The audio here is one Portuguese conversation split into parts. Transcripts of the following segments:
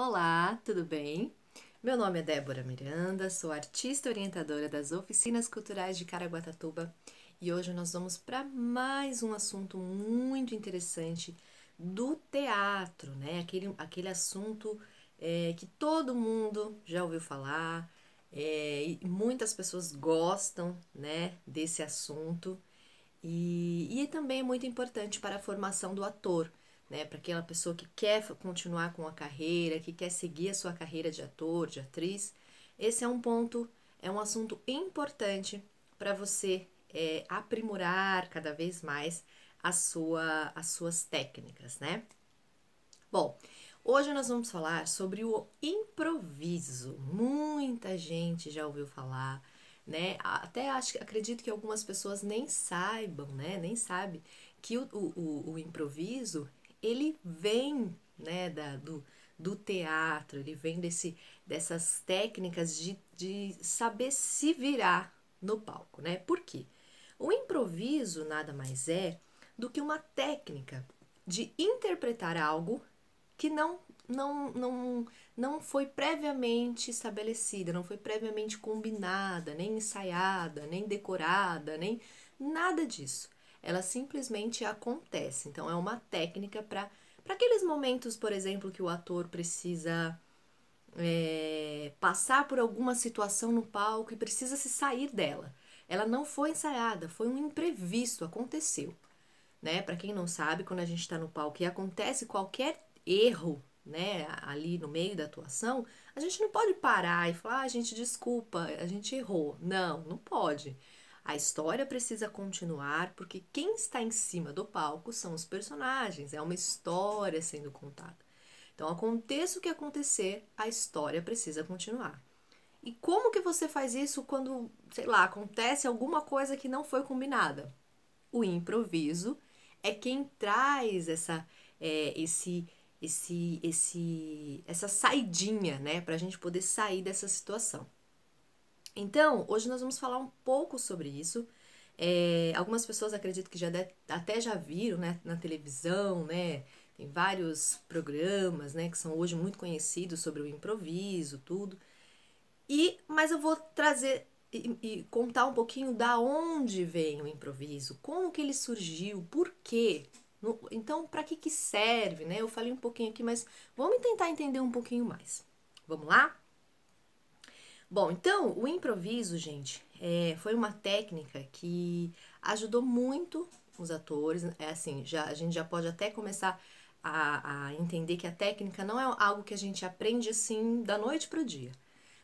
Olá, tudo bem? Meu nome é Débora Miranda, sou artista orientadora das oficinas culturais de Caraguatatuba e hoje nós vamos para mais um assunto muito interessante do teatro, né? Aquele, aquele assunto é, que todo mundo já ouviu falar é, e muitas pessoas gostam, né, desse assunto e, e também é muito importante para a formação do ator né? Para aquela pessoa que quer continuar com a carreira, que quer seguir a sua carreira de ator, de atriz, esse é um ponto, é um assunto importante para você é, aprimorar cada vez mais a sua, as suas técnicas, né? Bom, hoje nós vamos falar sobre o improviso. Muita gente já ouviu falar, né? Até acho, acredito que algumas pessoas nem saibam, né? Nem sabe que o, o, o improviso ele vem né, da, do, do teatro, ele vem desse, dessas técnicas de, de saber se virar no palco, né? Por quê? O improviso nada mais é do que uma técnica de interpretar algo que não não não não foi previamente estabelecida, não foi previamente combinada, nem ensaiada, nem decorada, nem nada disso ela simplesmente acontece. Então é uma técnica para para aqueles momentos, por exemplo, que o ator precisa é, passar por alguma situação no palco e precisa se sair dela. Ela não foi ensaiada, foi um imprevisto, aconteceu. Né? Para quem não sabe, quando a gente está no palco e acontece qualquer erro né, ali no meio da atuação, a gente não pode parar e falar, ah, gente, desculpa, a gente errou. Não, não pode. A história precisa continuar porque quem está em cima do palco são os personagens, é uma história sendo contada. Então, aconteça o que acontecer, a história precisa continuar. E como que você faz isso quando, sei lá, acontece alguma coisa que não foi combinada? O improviso é quem traz essa, é, esse, esse, esse, essa saidinha, né, para a gente poder sair dessa situação. Então, hoje nós vamos falar um pouco sobre isso. É, algumas pessoas acredito que já de, até já viram né, na televisão, né? Tem vários programas né, que são hoje muito conhecidos sobre o improviso, tudo. E, mas eu vou trazer e, e contar um pouquinho da onde vem o improviso, como que ele surgiu, por quê, então, para que, que serve, né? Eu falei um pouquinho aqui, mas vamos tentar entender um pouquinho mais. Vamos lá? Bom, então o improviso, gente, é, foi uma técnica que ajudou muito os atores. Né? É assim, já, a gente já pode até começar a, a entender que a técnica não é algo que a gente aprende assim da noite para o dia.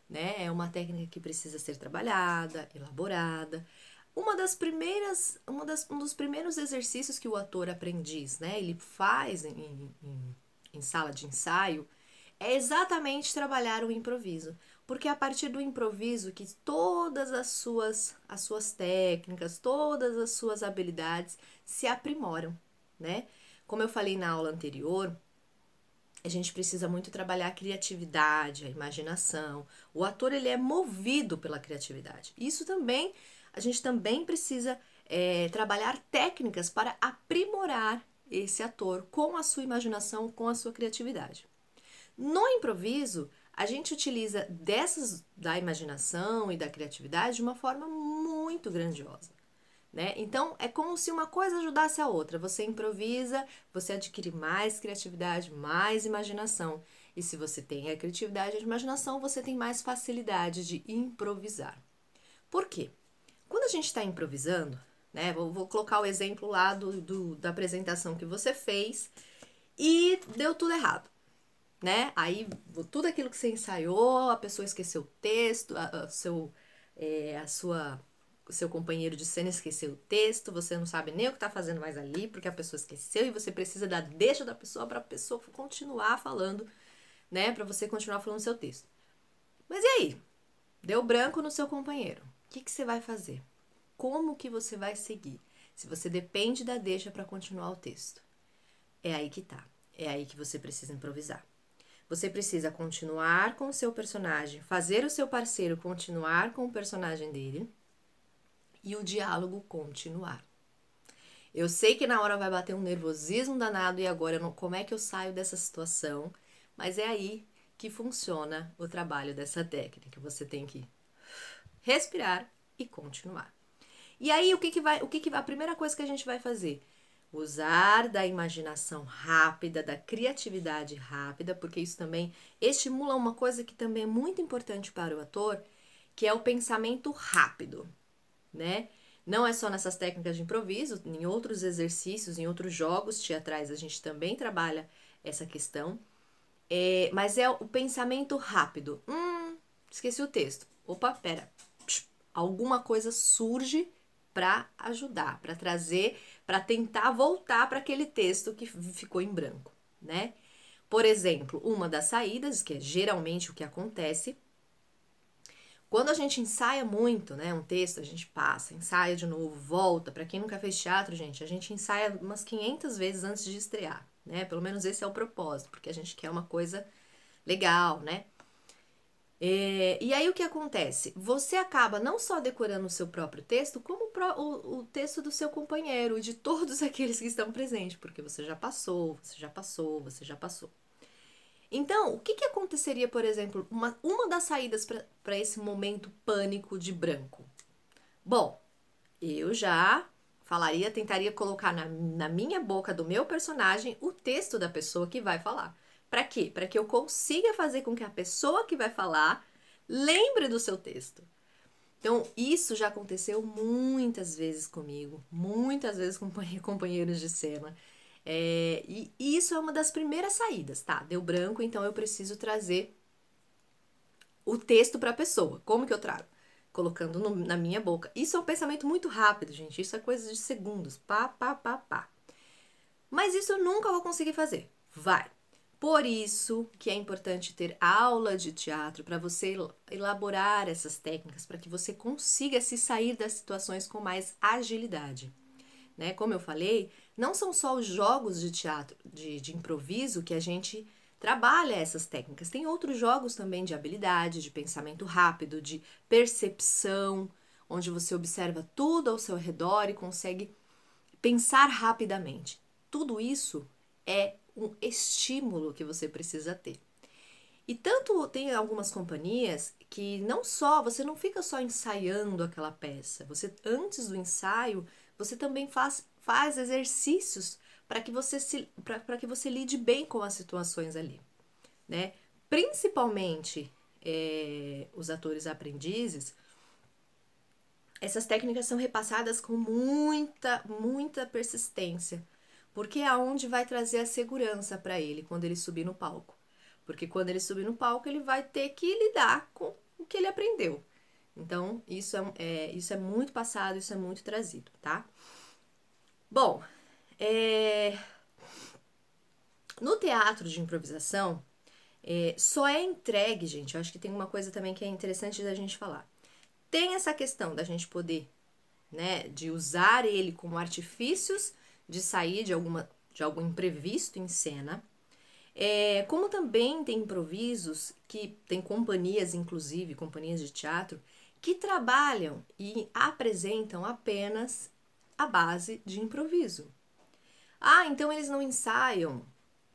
Né? É uma técnica que precisa ser trabalhada, elaborada. Uma das primeiras, uma das, um dos primeiros exercícios que o ator aprendiz, né, ele faz em, em, em sala de ensaio é exatamente trabalhar o improviso porque é a partir do improviso que todas as suas as suas técnicas, todas as suas habilidades se aprimoram, né? Como eu falei na aula anterior, a gente precisa muito trabalhar a criatividade, a imaginação. O ator ele é movido pela criatividade. Isso também a gente também precisa é, trabalhar técnicas para aprimorar esse ator com a sua imaginação, com a sua criatividade. No improviso, a gente utiliza dessas da imaginação e da criatividade de uma forma muito grandiosa. Né? Então é como se uma coisa ajudasse a outra. Você improvisa, você adquire mais criatividade, mais imaginação. E se você tem a criatividade e a imaginação, você tem mais facilidade de improvisar. Por quê? Quando a gente está improvisando, né? Vou, vou, colocar o exemplo lá do, do, da apresentação que você fez e deu tudo errado né? Aí tudo aquilo que você ensaiou, a pessoa esqueceu o texto, a, a seu, é, a sua, o seu companheiro de cena esqueceu o texto, você não sabe nem o que está fazendo mais ali, porque a pessoa esqueceu e você precisa da deixa da pessoa para a pessoa continuar falando, né? Para você continuar falando seu texto. Mas e aí? Deu branco no seu companheiro. O que, que você vai fazer? Como que você vai seguir? Se você depende da deixa para continuar o texto. É aí que tá. É aí que você precisa improvisar. Você precisa continuar com o seu personagem, fazer o seu parceiro continuar com o personagem dele e o diálogo continuar. Eu sei que na hora vai bater um nervosismo danado e agora não, como é que eu saio dessa situação, mas é aí que funciona o trabalho dessa técnica. Você tem que respirar e continuar. E aí o que, que vai, o que, que a primeira coisa que a gente vai fazer? Usar da imaginação rápida, da criatividade rápida, porque isso também estimula uma coisa que também é muito importante para o ator, que é o pensamento rápido, né? Não é só nessas técnicas de improviso, em outros exercícios, em outros jogos teatrais, a gente também trabalha essa questão. É, mas é o pensamento rápido. Hum, esqueci o texto. Opa, pera. Alguma coisa surge para ajudar, para trazer, para tentar voltar para aquele texto que ficou em branco, né? Por exemplo, uma das saídas, que é geralmente o que acontece, quando a gente ensaia muito, né, um texto, a gente passa, ensaia de novo, volta. Para quem nunca fez teatro, gente, a gente ensaia umas 500 vezes antes de estrear, né? Pelo menos esse é o propósito, porque a gente quer uma coisa legal, né? É, e aí o que acontece? Você acaba não só decorando o seu próprio texto, como o, pro, o, o texto do seu companheiro e de todos aqueles que estão presentes, porque você já passou, você já passou, você já passou. Então, o que, que aconteceria, por exemplo, uma, uma das saídas para esse momento pânico de branco? Bom, eu já falaria, tentaria colocar na, na minha boca do meu personagem o texto da pessoa que vai falar. Para quê? Para que eu consiga fazer com que a pessoa que vai falar lembre do seu texto. Então, isso já aconteceu muitas vezes comigo, muitas vezes com companheiros de cena. É, e isso é uma das primeiras saídas, tá? Deu branco, então eu preciso trazer o texto para a pessoa. Como que eu trago? Colocando no, na minha boca. Isso é um pensamento muito rápido, gente. Isso é coisa de segundos. Pá, pá, pá, pá. Mas isso eu nunca vou conseguir fazer. Vai. Por isso que é importante ter aula de teatro para você elaborar essas técnicas, para que você consiga se sair das situações com mais agilidade. Né? Como eu falei, não são só os jogos de teatro, de, de improviso que a gente trabalha essas técnicas. Tem outros jogos também de habilidade, de pensamento rápido, de percepção, onde você observa tudo ao seu redor e consegue pensar rapidamente. Tudo isso é um estímulo que você precisa ter. E tanto tem algumas companhias que não só você não fica só ensaiando aquela peça, você antes do ensaio você também faz, faz exercícios para que você se para que você lide bem com as situações ali, né? Principalmente é, os atores aprendizes, essas técnicas são repassadas com muita muita persistência porque é aonde vai trazer a segurança para ele quando ele subir no palco. Porque quando ele subir no palco, ele vai ter que lidar com o que ele aprendeu. Então, isso é, é isso é muito passado, isso é muito trazido, tá? Bom, é... no teatro de improvisação, é, só é entregue, gente. Eu acho que tem uma coisa também que é interessante da gente falar. Tem essa questão da gente poder, né, de usar ele como artifícios de sair de, alguma, de algum imprevisto em cena. É, como também tem improvisos que tem companhias, inclusive companhias de teatro, que trabalham e apresentam apenas a base de improviso. Ah, então eles não ensaiam.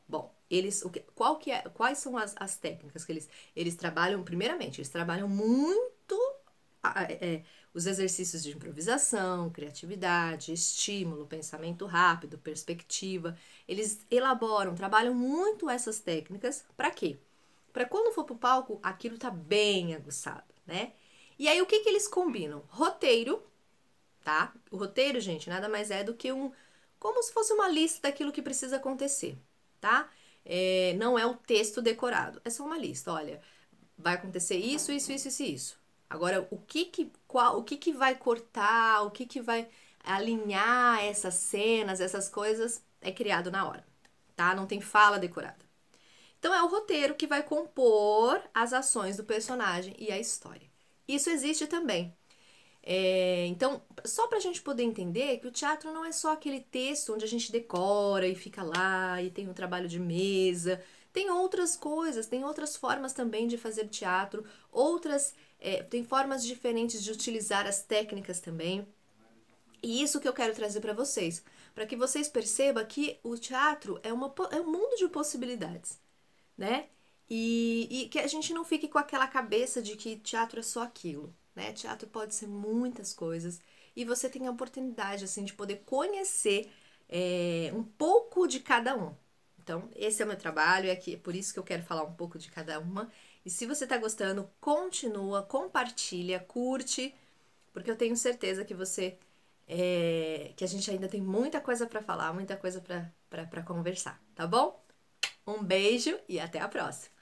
Bom, eles o que, qual que é, quais são as, as técnicas que eles eles trabalham? Primeiramente, eles trabalham muito é, os exercícios de improvisação, criatividade, estímulo, pensamento rápido, perspectiva, eles elaboram, trabalham muito essas técnicas para quê? Para quando for para o palco, aquilo tá bem aguçado, né? E aí o que, que eles combinam? Roteiro, tá? O roteiro, gente, nada mais é do que um como se fosse uma lista daquilo que precisa acontecer, tá? É, não é o texto decorado, é só uma lista. Olha, vai acontecer isso, isso, isso, isso, isso. Agora, o que, que qual, o que, que vai cortar, o que, que vai alinhar essas cenas, essas coisas, é criado na hora, tá? Não tem fala decorada. Então é o roteiro que vai compor as ações do personagem e a história. Isso existe também. É, então, só para a gente poder entender que o teatro não é só aquele texto onde a gente decora e fica lá e tem um trabalho de mesa. Tem outras coisas, tem outras formas também de fazer teatro, outras é, tem formas diferentes de utilizar as técnicas também. E isso que eu quero trazer para vocês, para que vocês percebam que o teatro é, uma, é um mundo de possibilidades, né? E, e, que a gente não fique com aquela cabeça de que teatro é só aquilo, né? Teatro pode ser muitas coisas e você tem a oportunidade, assim, de poder conhecer é, um pouco de cada um. Então, esse é o meu trabalho, é que, por isso que eu quero falar um pouco de cada uma e se você está gostando, continua, compartilha, curte, porque eu tenho certeza que você é, que a gente ainda tem muita coisa para falar, muita coisa para conversar, tá bom? Um beijo e até a próxima!